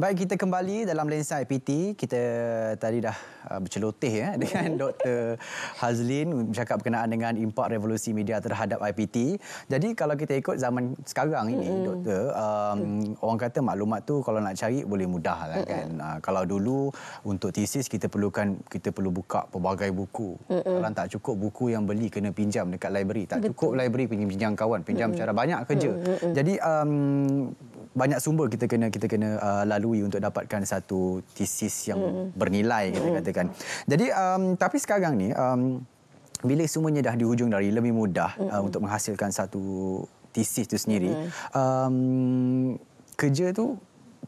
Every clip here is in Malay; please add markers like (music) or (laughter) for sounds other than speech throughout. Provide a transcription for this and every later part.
Baik kita kembali dalam lensa IPT. Kita tadi dah uh, berceloteh ya (laughs) dengan Dr. Hazlin bercakap berkenaan dengan impak revolusi media terhadap IPT. Jadi kalau kita ikut zaman sekarang ini mm-hmm. doktor, um, orang kata maklumat tu kalau nak cari boleh mudah lah kan. Mm-hmm. kalau dulu untuk tesis kita perlukan kita perlu buka pelbagai buku. Mm-hmm. Kalau tak cukup buku yang beli kena pinjam dekat library. Tak Betul. cukup library pinjam-pinjam kawan, pinjam mm-hmm. secara banyak kerja. Mm-hmm. Jadi um, banyak sumber kita kena kita kena uh, lalui untuk dapatkan satu tesis yang mm. bernilai kita mm. katakan. Jadi um, tapi sekarang ni um, bila semuanya dah di hujung dari lebih mudah mm. uh, hmm. untuk menghasilkan satu tesis itu sendiri mm. um, kerja tu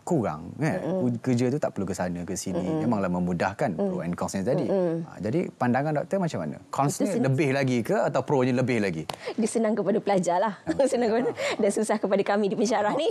kurang kan mm-hmm. kerja tu tak perlu ke sana ke sini mm-hmm. memanglah memudahkan mm-hmm. pro and cons tadi mm-hmm. ha, jadi pandangan doktor macam mana cons lebih lagi ke atau pro nya lebih lagi dia senang kepada pelajar lah okay. Ah. (laughs) senang kepada ah. dan susah kepada kami di pensyarah oh. ni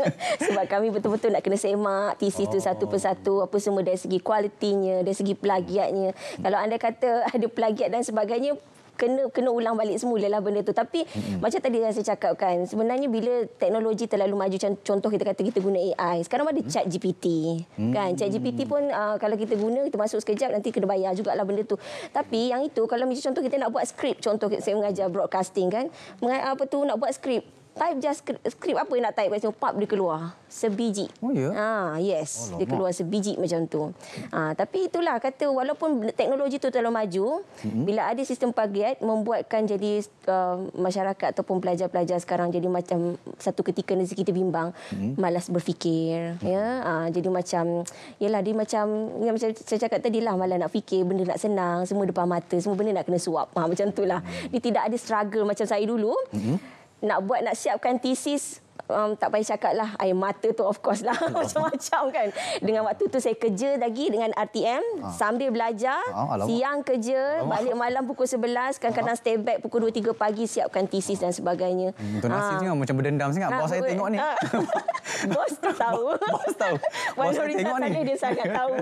(laughs) sebab kami betul-betul nak kena semak TC oh. tu satu persatu apa semua dari segi kualitinya dari segi plagiatnya hmm kalau anda kata ada plagiat dan sebagainya kena kena ulang balik semula lah benda tu. Tapi mm-hmm. macam tadi saya cakap kan, sebenarnya bila teknologi terlalu maju contoh kita kata kita guna AI, sekarang ada mm. chat GPT. Mm-hmm. Kan? Mm. Chat GPT pun uh, kalau kita guna, kita masuk sekejap nanti kena bayar jugalah benda tu. Tapi yang itu kalau macam contoh kita nak buat skrip, contoh saya mengajar broadcasting kan, apa tu nak buat skrip type just script apa apa nak type macam situ pub dia keluar sebiji. Oh ya. Yeah. Ah yes, Alamak. dia keluar sebiji macam tu. Ah tapi itulah kata walaupun teknologi tu terlalu maju, mm-hmm. bila ada sistem pagiat membuatkan jadi uh, masyarakat ataupun pelajar-pelajar sekarang jadi macam satu ketika rezeki kita bimbang, mm-hmm. malas berfikir, mm-hmm. ya. Ah jadi macam yalah dia macam yang macam saya cakap tadi lah malas nak fikir benda nak senang, semua depan mata, semua benda nak kena suap. Ha macam itulah. Mm-hmm. Dia tidak ada struggle macam saya dulu. Mhm nak buat nak siapkan tesis. Um, tak payah cakap lah air mata tu of course lah (laughs) (laughs) macam-macam kan dengan waktu tu saya kerja lagi dengan RTM ha. Ah. sambil belajar ha, siang kerja alamak. balik malam pukul 11 kadang-kadang stay back pukul 2-3 pagi siapkan tesis dan sebagainya untuk hmm, nasib ha. Ah. tengok macam berdendam sangat bos saya tengok ni (laughs) bos tu tahu bos tahu bos saya tengok ni dia sangat tahu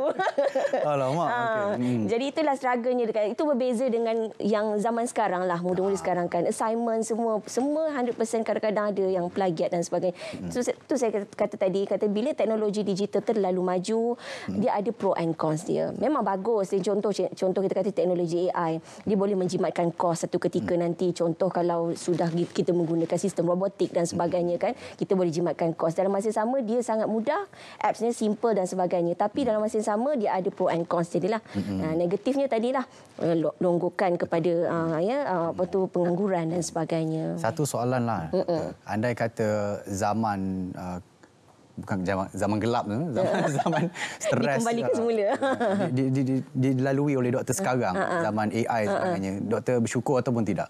alamak ha. okay. hmm. jadi itulah struggle dekat. itu berbeza dengan yang zaman sekarang lah muda-muda ha. sekarang kan assignment semua semua 100% kadang-kadang ada yang plagiat dan sebagainya. Itu hmm. tu saya kata, kata tadi, kata bila teknologi digital terlalu maju, hmm. dia ada pro and cons dia. Memang bagus. Dia contoh contoh kita kata teknologi AI, dia boleh menjimatkan kos satu ketika hmm. nanti. Contoh kalau sudah kita menggunakan sistem robotik dan hmm. sebagainya kan, kita boleh jimatkan kos. Dalam masa yang sama, dia sangat mudah, appsnya simple dan sebagainya. Tapi dalam masa yang sama, dia ada pro and cons dia lah. Hmm. Nah, negatifnya tadilah, eh, longgokan kepada ah, ya, ah, apa tu, pengangguran dan sebagainya. Satu soalan lah. Hmm. Andai kata zaman uh, bukan zaman zaman gelap tu zaman yeah. (laughs) zaman stres kembali ke ah. semula di, di, di, di, dilalui oleh doktor sekarang uh-huh. zaman AI sebagainya uh-huh. doktor bersyukur ataupun tidak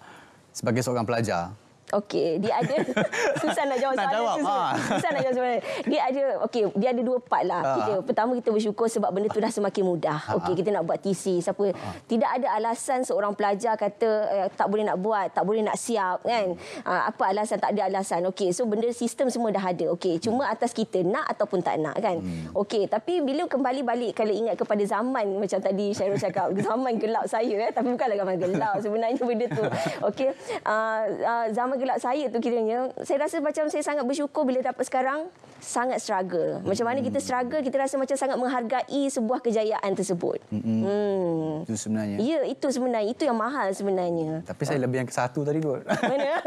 sebagai seorang pelajar okey dia ada (laughs) susah nak jawab nak soalan jawab, ah. susah, nak jawab soalan dia ada okey dia ada dua part lah ah. kita pertama kita bersyukur sebab benda tu dah semakin mudah ah. okey kita nak buat TC siapa tidak ada alasan seorang pelajar kata eh, tak boleh nak buat tak boleh nak siap kan apa alasan tak ada alasan okey so benda sistem semua dah ada okey cuma hmm. atas kita nak ataupun tak nak kan hmm. okey tapi bila kembali balik kalau ingat kepada zaman macam tadi Syairul cakap (laughs) zaman gelap saya eh tapi bukanlah zaman gelap sebenarnya benda tu okey uh, uh, zaman gelap saya tu kiranya saya rasa macam saya sangat bersyukur bila dapat sekarang sangat struggle macam mana kita struggle kita rasa macam sangat menghargai sebuah kejayaan tersebut mm-hmm. hmm. itu sebenarnya ya itu sebenarnya itu yang mahal sebenarnya tapi saya lebih yang ke satu tadi kot mana (laughs)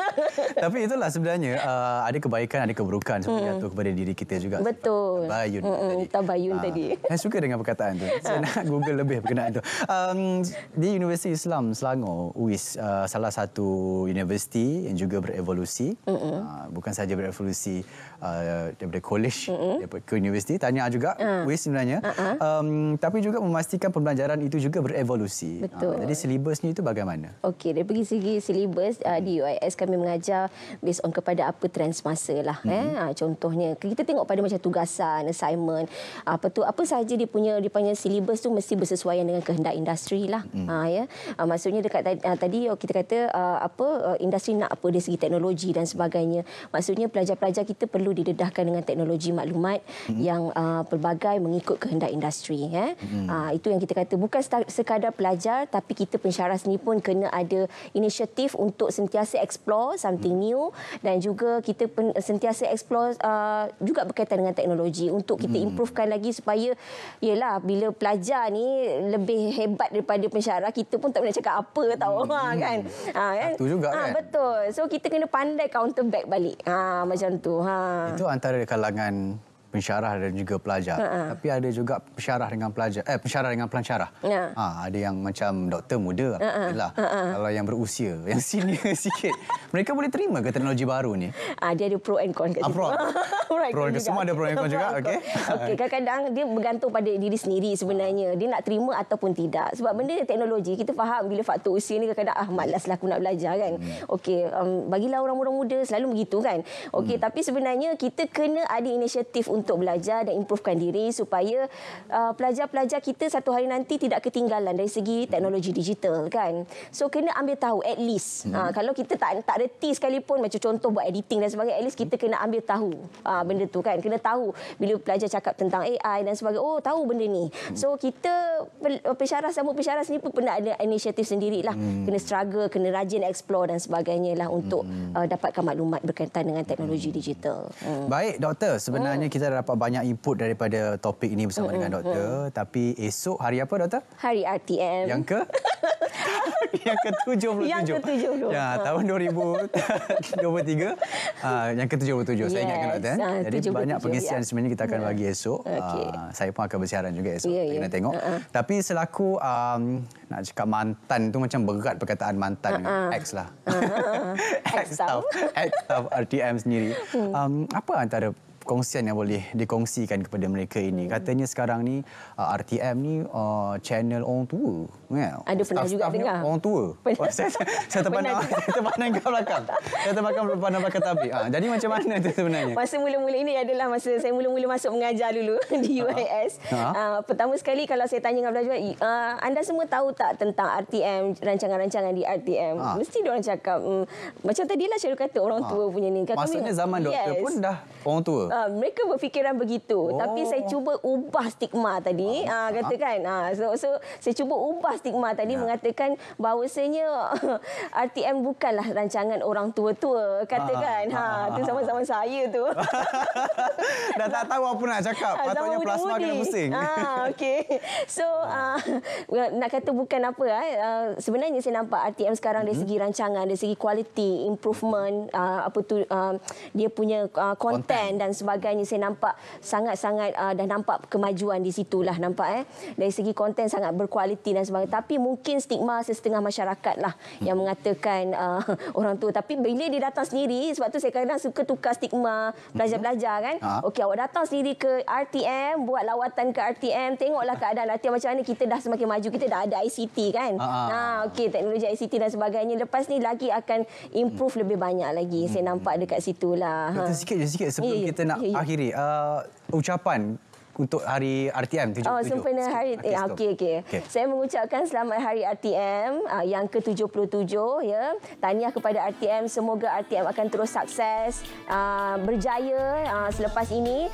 tapi itulah sebenarnya uh, ada kebaikan ada keburukan sebenarnya mm-hmm. tu kepada diri kita juga betul tabayun mm-hmm. tadi tabayun uh, tadi (laughs) saya suka dengan perkataan tu saya ah. nak (laughs) google lebih berkenaan itu um, di Universiti Islam Selangor UIS uh, salah satu universiti yang juga juga berevolusi. Mm-hmm. Uh, bukan saja berevolusi uh, daripada college, mm-hmm. daripada ke universiti. Tanya juga, mm. Ah. WIS sebenarnya. Uh-huh. Um, tapi juga memastikan pembelajaran itu juga berevolusi. Betul. Uh, jadi silibusnya itu bagaimana? Okey, dari segi silibus uh, di UIS kami mengajar based on kepada apa trend semasa. Lah, eh. mm-hmm. eh? Contohnya, kita tengok pada macam tugasan, assignment. Apa tu, apa saja dia punya, dia punya silibus tu mesti bersesuaian dengan kehendak industri. Lah. Mm. Uh, ya? uh, maksudnya dekat uh, tadi oh, kita kata uh, apa uh, industri nak apa dia segi teknologi dan sebagainya. Maksudnya pelajar-pelajar kita perlu didedahkan dengan teknologi maklumat hmm. yang uh, pelbagai mengikut kehendak industri. Eh. Hmm. Uh, itu yang kita kata bukan sekadar pelajar tapi kita pensyarah sendiri pun kena ada inisiatif untuk sentiasa explore something hmm. new dan juga kita pen, sentiasa explore uh, juga berkaitan dengan teknologi untuk kita hmm. improvekan lagi supaya yelah bila pelajar ni lebih hebat daripada pensyarah kita pun tak boleh cakap apa tau hmm. (laughs) kan. Ha, kan? Mhm. Ha, kan? juga ha, kan. Betul. So kita kena pandai counter back balik. Ha macam tu. Ha. Itu antara kalangan pensyarah dan juga pelajar. Uh-uh. Tapi ada juga pensyarah dengan pelajar eh pensyarah dengan pelancarah. Yeah. Ha, ada yang macam doktor muda lah. Uh-uh. Kalau yang berusia, (laughs) yang senior (laughs) sikit, mereka boleh terima ke teknologi baru ni? Uh, dia ada pro and con kat Uh, pro. (laughs) pro and con. Semua ada pro and con juga, okey. Okey, kadang-kadang dia bergantung pada diri sendiri sebenarnya. Dia nak terima ataupun tidak. Sebab benda teknologi kita faham bila faktor usia ni kadang-kadang ah malaslah aku nak belajar kan. Hmm. Okey, um, bagilah orang-orang muda selalu begitu kan. Okey, hmm. tapi sebenarnya kita kena ada inisiatif untuk untuk belajar dan improvekan diri supaya uh, pelajar-pelajar uh, kita satu hari nanti tidak ketinggalan dari segi teknologi digital kan. So kena ambil tahu at least. Hmm. Ha, kalau kita tak tak reti sekalipun macam contoh buat editing dan sebagainya at least kita kena ambil tahu ha, benda tu kan. Kena tahu bila pelajar cakap tentang AI dan sebagainya oh tahu benda ni. Hmm. So kita pensyarah sama pensyarah sendiri pun pernah ada inisiatif sendirilah. Hmm. Kena struggle, kena rajin explore dan sebagainya lah untuk hmm. uh, dapatkan maklumat berkaitan dengan teknologi digital. Hmm. Baik doktor sebenarnya hmm. kita dapat banyak input daripada topik ini bersama mm-hmm. dengan doktor. Tapi esok hari apa doktor? Hari RTM. Yang ke? (laughs) yang ke-77. Yang ke-77. Ya, ha. tahun 2023. Ha, ah, yang ke-77. Eh? Yes. Saya ah, ingatkan doktor. Ha, Jadi banyak ya. pengisian ya. sebenarnya kita akan bagi esok. Ah, okay. Ha, saya pun akan bersiaran juga esok. Yeah, kita ya. tengok. Uh-huh. Tapi selaku um, nak cakap mantan itu macam berat perkataan mantan. Uh-huh. X lah. Uh-huh. (laughs) X, X tau. X tau RTM sendiri. Hmm. Um, apa antara perkongsian yang boleh dikongsikan kepada mereka ini. Hmm. Katanya sekarang ni uh, RTM ni uh, channel orang tua. Yeah. Ada pernah juga staff Orang tua. (laughs) Oh, saya, saya terpana saya terpandang (laughs) ke belakang. Saya terpana pandang belakang tabik. Ha, jadi macam mana itu sebenarnya? Masa mula-mula ini adalah masa saya mula-mula masuk mengajar dulu (laughs) di ah, ah. UIS. Ha? Ha? Uh, pertama sekali kalau saya tanya dengan pelajar, uh, anda semua tahu tak tentang RTM, rancangan-rancangan di RTM? Ha? Mesti orang cakap, mm, macam lah Syarul kata orang ha? tua punya ni. Maksudnya zaman yes. doktor pun dah orang tua. Uh, uh, mereka berfikiran begitu oh. tapi saya oh. cuba ubah stigma tadi ah uh, kata ah, so, so saya cuba ubah stigma tadi ya. mengatakan bahawasanya (laughs) RTM bukanlah rancangan orang tua-tua katakan. kan ha tu sama-sama saya tu (laughs) dah tak tahu apa nak cakap patutnya plasma kena pusing ah okay. okey so uh, nak kata bukan apa eh sebenarnya saya nampak RTM sekarang hmm dari mhm. segi rancangan dari segi quality improvement apa tu dia punya uh, content, dan sebagainya sebagainya saya nampak sangat-sangat uh, dah nampak kemajuan di situ lah nampak eh dari segi konten sangat berkualiti dan sebagainya tapi mungkin stigma setengah masyarakat lah yang mengatakan uh, (laughs) orang tua tapi bila dia datang sendiri sebab tu saya kadang suka tukar stigma pelajar-pelajar kan ha. okey awak datang sendiri ke RTM buat lawatan ke RTM tengoklah keadaan RTM macam mana kita dah semakin maju kita dah ada ICT kan ha, ha. ha okey teknologi ICT dan sebagainya lepas ni lagi akan improve lebih banyak lagi saya nampak dekat situlah ha sikit je sikit sebelum yeah, yeah. kita nak nak ya, ya. akhiri uh, ucapan untuk hari RTM 77. Oh, sempena hari. Eh, okey okey. Okay. Saya mengucapkan selamat hari RTM ah, yang ke-77 ya. Tahniah kepada RTM, semoga RTM akan terus sukses, ah, berjaya ah, selepas ini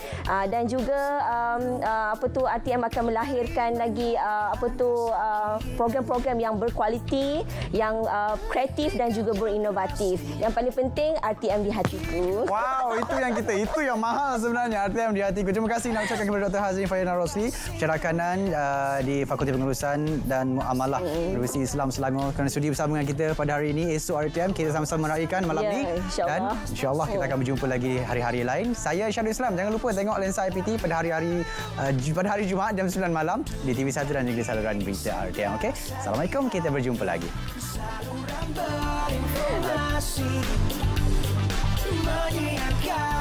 dan juga um, apa tu RTM akan melahirkan lagi apa tu program-program yang berkualiti, yang kreatif dan juga berinovatif. Yang paling penting RTM di hatiku. Wow, itu yang kita, itu yang mahal sebenarnya RTM di hatiku. Terima kasih nak ucapkan kepada Dr. Dr. Hazrin Fayana Rosli, pencerah kanan uh, di Fakulti Pengurusan dan Muamalah hmm. Universiti Islam Selangor kerana sudi bersama dengan kita pada hari ini esok RTM kita sama-sama meraihkan malam ini ya, yeah, dan insyaAllah kita akan berjumpa lagi hari-hari lain saya Syahrul Islam jangan lupa tengok lensa IPT pada hari-hari uh, pada hari Jumaat jam 9 malam di TV1 dan juga saluran berita RTM okay? Assalamualaikum kita berjumpa lagi Menyiapkan